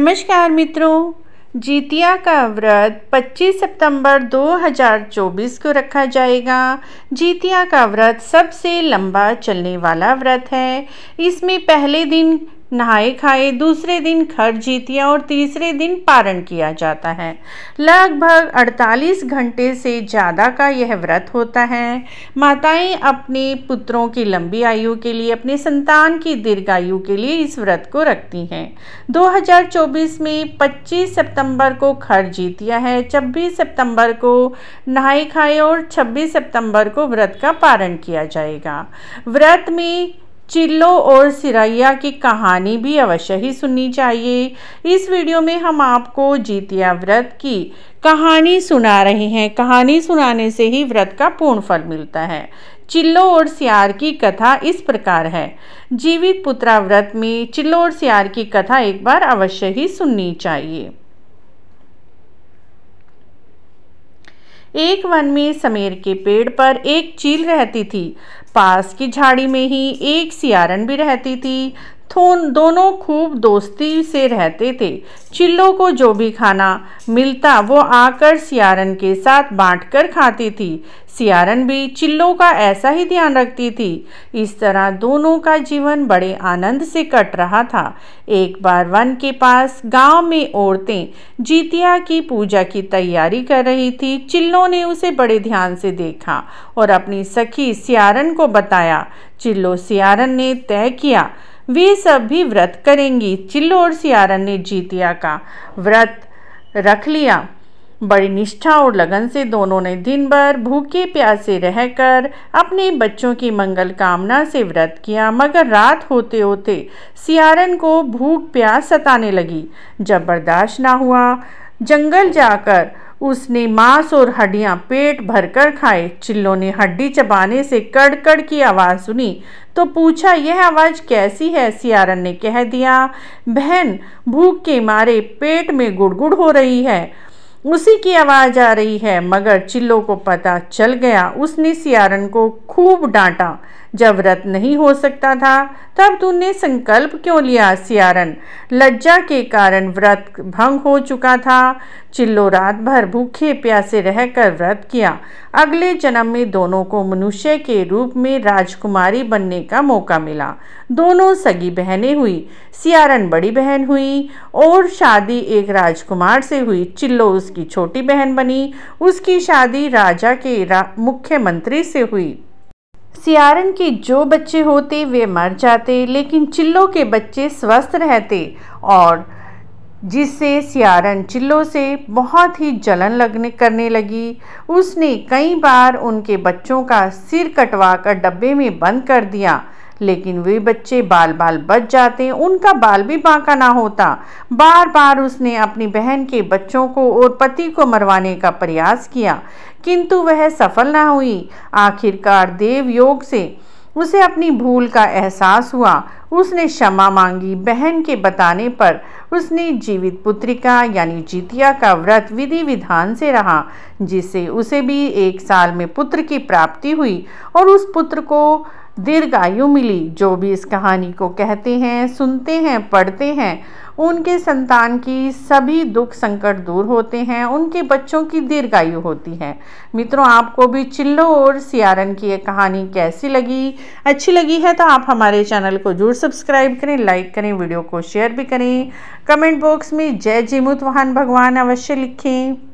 नमस्कार मित्रों जीतिया का व्रत 25 सितंबर 2024 को रखा जाएगा जीतिया का व्रत सबसे लंबा चलने वाला व्रत है इसमें पहले दिन नहाए खाए दूसरे दिन खर जीतिया और तीसरे दिन पारण किया जाता है लगभग 48 घंटे से ज़्यादा का यह व्रत होता है माताएं अपने पुत्रों की लंबी आयु के लिए अपने संतान की दीर्घायु के लिए इस व्रत को रखती हैं 2024 में 25 सितंबर को खर जीतिया है 26 सितंबर को नहाए खाए और 26 सितंबर को व्रत का पारण किया जाएगा व्रत में चिल्लो और सिरैया की कहानी भी अवश्य ही सुननी चाहिए इस वीडियो में हम आपको जीतिया व्रत की कहानी सुना रहे हैं कहानी सुनाने से ही व्रत का पूर्ण फल मिलता है चिल्लो और सियार की कथा इस प्रकार है जीवित पुत्रा व्रत में चिल्लो और सियार की कथा एक बार अवश्य ही सुननी चाहिए एक वन में समेर के पेड़ पर एक चील रहती थी पास की झाड़ी में ही एक सियारन भी रहती थी तो दोनों खूब दोस्ती से रहते थे चिल्लों को जो भी खाना मिलता वो आकर सियारन के साथ बांटकर खाती थी सियारन भी चिल्लों का ऐसा ही ध्यान रखती थी इस तरह दोनों का जीवन बड़े आनंद से कट रहा था एक बार वन के पास गांव में औरतें जीतिया की पूजा की तैयारी कर रही थी चिल्लों ने उसे बड़े ध्यान से देखा और अपनी सखी सियारन को बताया चिल्लो सियारन ने तय किया वे सब भी व्रत करेंगी चिल्लो और सियारन ने जीतिया का व्रत रख लिया बड़ी निष्ठा और लगन से दोनों ने दिन भर भूखे प्यासे रहकर अपने बच्चों की मंगल कामना से व्रत किया मगर रात होते होते सियारन को भूख प्यास सताने लगी जब बर्दाश्त ना हुआ जंगल जाकर उसने मांस और हड्डियां पेट भरकर खाए चिल्लो ने हड्डी चबाने से कड़कड़ की आवाज़ सुनी तो पूछा यह आवाज़ कैसी है सियारन ने कह दिया बहन भूख के मारे पेट में गुड़गुड़ हो रही है उसी की आवाज़ आ रही है मगर चिल्लो को पता चल गया उसने सियारन को खूब डांटा जब व्रत नहीं हो सकता था तब तूने संकल्प क्यों लिया सियारन लज्जा के कारण व्रत भंग हो चुका था चिल्लो रात भर भूखे प्यासे रहकर व्रत किया अगले जन्म में दोनों को मनुष्य के रूप में राजकुमारी बनने का मौका मिला दोनों सगी बहनें हुई सियारन बड़ी बहन हुई और शादी एक राजकुमार से हुई चिल्लो उसकी छोटी बहन बनी उसकी शादी राजा के रा, मुख्यमंत्री से हुई सियारन के जो बच्चे होते वे मर जाते लेकिन चिल्लों के बच्चे स्वस्थ रहते और जिससे सियारन चिल्लों से बहुत ही जलन लगने करने लगी उसने कई बार उनके बच्चों का सिर कटवा कर डब्बे में बंद कर दिया लेकिन वे बच्चे बाल बाल बच जाते उनका बाल भी बांका ना होता बार बार उसने अपनी बहन के बच्चों को और पति को मरवाने का प्रयास किया किंतु वह सफल ना हुई आखिरकार देव योग से उसे अपनी भूल का एहसास हुआ उसने क्षमा मांगी बहन के बताने पर उसने जीवित पुत्रिका यानी जीतिया का व्रत विधि विधान से रहा जिससे उसे भी एक साल में पुत्र की प्राप्ति हुई और उस पुत्र को दीर्घ आयु मिली जो भी इस कहानी को कहते हैं सुनते हैं पढ़ते हैं उनके संतान की सभी दुख संकट दूर होते हैं उनके बच्चों की दीर्घायु होती है मित्रों आपको भी चिल्लो और सियारन की ये कहानी कैसी लगी अच्छी लगी है तो आप हमारे चैनल को जरूर सब्सक्राइब करें लाइक करें वीडियो को शेयर भी करें कमेंट बॉक्स में जय जिमुत वाहन भगवान अवश्य लिखें